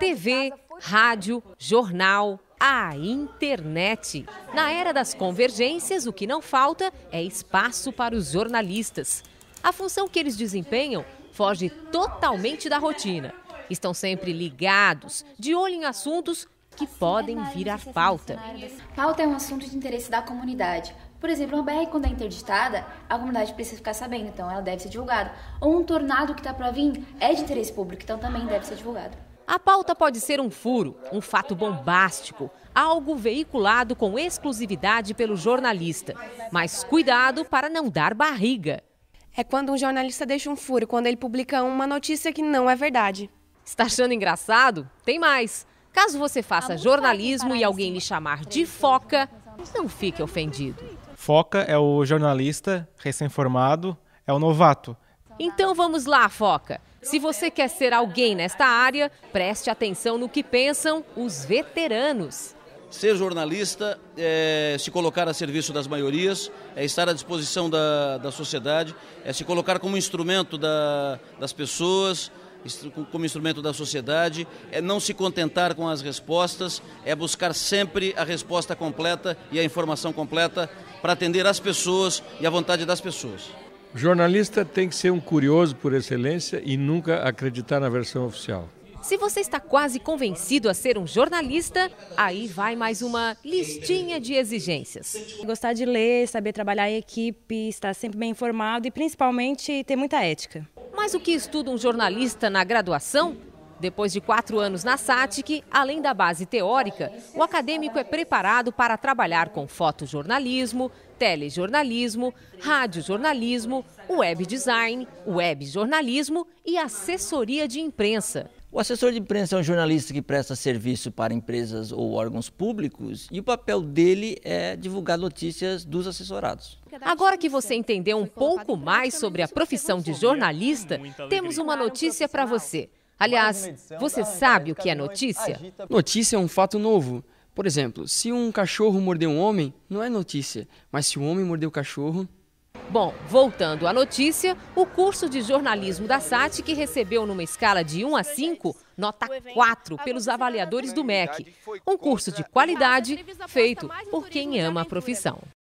TV, rádio, jornal, a internet. Na era das convergências, o que não falta é espaço para os jornalistas. A função que eles desempenham foge totalmente da rotina. Estão sempre ligados, de olho em assuntos que podem virar pauta. Pauta é um assunto de interesse da comunidade. Por exemplo, uma BR quando é interditada, a comunidade precisa ficar sabendo, então ela deve ser divulgada. Ou um tornado que está para vir é de interesse público, então também deve ser divulgado. A pauta pode ser um furo, um fato bombástico, algo veiculado com exclusividade pelo jornalista. Mas cuidado para não dar barriga. É quando um jornalista deixa um furo, quando ele publica uma notícia que não é verdade. Está achando engraçado? Tem mais. Caso você faça jornalismo e alguém lhe chamar de foca, não fique ofendido. Foca é o jornalista recém-formado, é o novato. Então vamos lá, foca. Se você quer ser alguém nesta área, preste atenção no que pensam os veteranos. Ser jornalista é se colocar a serviço das maiorias, é estar à disposição da, da sociedade, é se colocar como instrumento da, das pessoas, como instrumento da sociedade, é não se contentar com as respostas, é buscar sempre a resposta completa e a informação completa para atender às pessoas e à vontade das pessoas. O jornalista tem que ser um curioso por excelência e nunca acreditar na versão oficial. Se você está quase convencido a ser um jornalista, aí vai mais uma listinha de exigências. Gostar de ler, saber trabalhar em equipe, estar sempre bem informado e principalmente ter muita ética. Mas o que estuda um jornalista na graduação depois de quatro anos na SATIC, além da base teórica, o acadêmico é preparado para trabalhar com fotojornalismo, telejornalismo, radiojornalismo, web design, web jornalismo e assessoria de imprensa. O assessor de imprensa é um jornalista que presta serviço para empresas ou órgãos públicos e o papel dele é divulgar notícias dos assessorados. Agora que você entendeu um pouco mais sobre a profissão de jornalista, temos uma notícia para você. Aliás, você sabe o que é notícia? Notícia é um fato novo. Por exemplo, se um cachorro mordeu um homem, não é notícia. Mas se um homem mordeu o cachorro, Bom, voltando à notícia, o curso de jornalismo da SAT, que recebeu numa escala de 1 a 5, nota 4 pelos avaliadores do MEC. Um curso de qualidade feito por quem ama a profissão.